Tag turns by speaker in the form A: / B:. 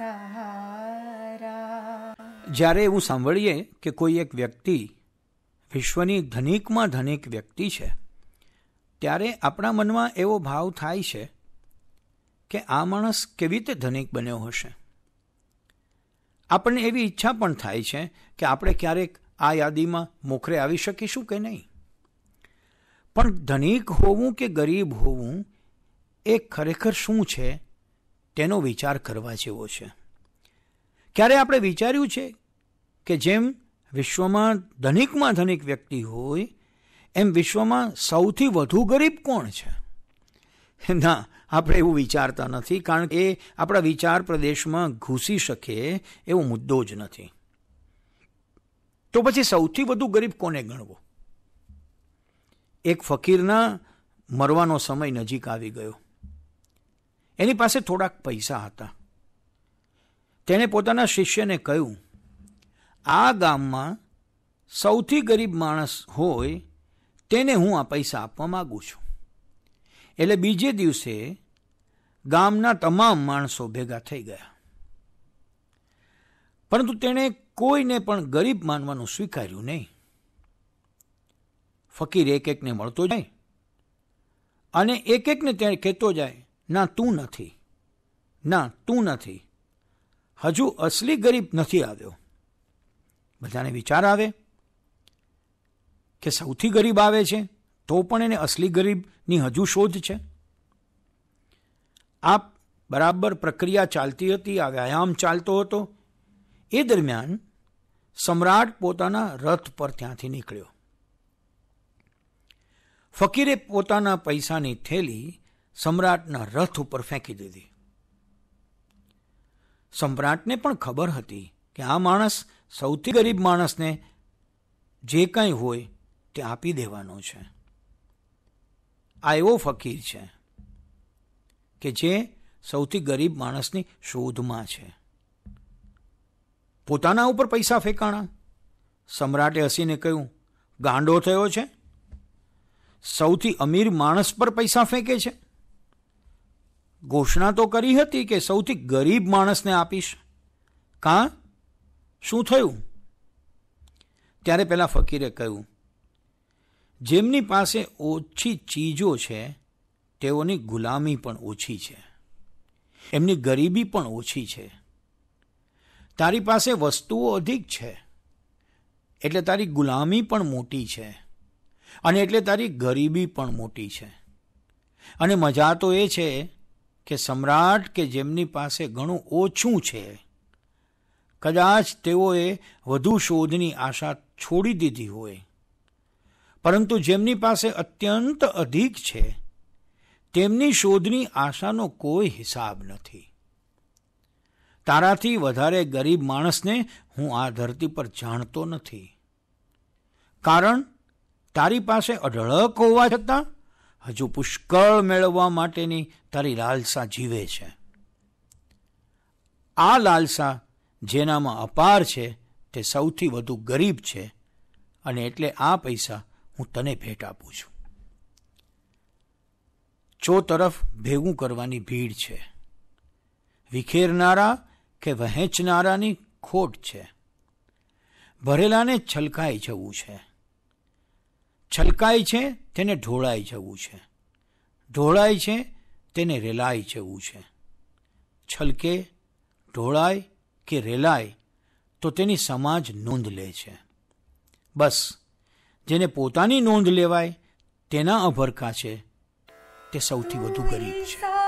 A: જ્યારે એવું સાંભળીએ કે કોઈ એક વ્યક્તિ વિશ્વની ધનિકમાં ધનિક વ્યક્તિ છે ત્યારે આપણા મનમાં એવો ભાવ થાય છે કે આ માણસ કેવી રીતે ધનિક બન્યો હશે આપણને એવી ઈચ્છા પણ થાય છે કે આપણે ક્યારેક આ યાદીમાં મોખરે આવી શકીશું કે નહીં પણ ધનિક હોવું કે ગરીબ હોવું એ ખરેખર શું છે તેનો વિચાર કરવા જેવો છે ક્યારે આપણે વિચાર્યું છે કે જેમ વિશ્વમાં ધનિકમાં ધનિક વ્યક્તિ હોય એમ વિશ્વમાં સૌથી વધુ ગરીબ કોણ છે ના આપણે એવું વિચારતા નથી કારણ કે આપણા વિચાર પ્રદેશમાં ઘૂસી શકે એવો મુદ્દો જ નથી તો પછી સૌથી વધુ ગરીબ કોને ગણવો એક ફકીરના મરવાનો સમય નજીક આવી ગયો એની પાસે થોડાક પૈસા હતા તેણે પોતાના શિષ્યને કહ્યું આ ગામમાં સૌથી ગરીબ માણસ હોય તેને હું આ પૈસા આપવા માગું છું એટલે બીજે દિવસે ગામના તમામ માણસો ભેગા થઈ ગયા પરંતુ તેણે કોઈને પણ ગરીબ માનવાનું સ્વીકાર્યું નહીં ફકીર એક એકને મળતો જાય અને એક એકને તેણે કહેતો જાય ના તું નથી ના તું નથી હજુ અસલી ગરીબ નથી આવ્યો બધાને વિચાર આવે કે સૌથી ગરીબ આવે છે તો પણ એને અસલી ગરીબની હજુ શોધ છે આપ બરાબર પ્રક્રિયા ચાલતી હતી આ વ્યાયામ ચાલતો હતો એ દરમિયાન સમ્રાટ પોતાના રથ પર ત્યાંથી નીકળ્યો ફકીરે પોતાના પૈસાની થેલી સમ્રાટના રથ ઉપર ફેંકી દીધી સમ્રાટને પણ ખબર હતી કે આ માણસ સૌથી ગરીબ માણસને જે કાંઈ હોય તે આપી દેવાનો છે આ એવો ફકીર છે કે જે સૌથી ગરીબ માણસની શોધમાં છે પોતાના ઉપર પૈસા ફેંકાણા સમ્રાટે હસીને કહ્યું ગાંડો થયો છે સૌથી અમીર માણસ પર પૈસા ફેંકે છે ઘોષણા તો કરી હતી કે સૌથી ગરીબ માણસને આપીશ કાં શું થયું ત્યારે પહેલાં ફકીરે કહ્યું જેમની પાસે ઓછી ચીજો છે તેઓની ગુલામી પણ ઓછી છે એમની ગરીબી પણ ઓછી છે તારી પાસે વસ્તુઓ અધિક છે એટલે તારી ગુલામી પણ મોટી છે અને એટલે તારી ગરીબી પણ મોટી છે અને મજા તો એ છે કે સમ્રાટ કે જેમની પાસે ઘણું ઓછું છે કદાચ તેઓએ વધુ શોધની આશા છોડી દીધી હોય પરંતુ જેમની પાસે અત્યંત અધિક છે તેમની શોધની આશાનો કોઈ હિસાબ નથી તારાથી વધારે ગરીબ માણસને હું આ ધરતી પર જાણતો નથી કારણ તારી પાસે અઢળક હોવા છતાં હજુ પુષ્કળ મેળવવા માટેની તારી લાલસા જીવે છે આ લાલસા જેનામાં અપાર છે તે સૌથી વધુ ગરીબ છે અને એટલે આ પૈસા હું તને ભેટ આપું છું ચો તરફ ભેગું કરવાની ભીડ છે વિખેરનારા કે વહેંચનારાની ખોટ છે ભરેલાને છલકાઈ જવું છે છલકાય છે તેને ઢોળાઈ જવું છે ઢોળાય છે તેને રેલાઈ જવું છે છલકે ઢોળાય કે રેલાય તો તેની સમાજ નોંધ લે છે બસ જેને પોતાની નોંધ લેવાય તેના અભરખા છે તે સૌથી વધુ ગરીબ છે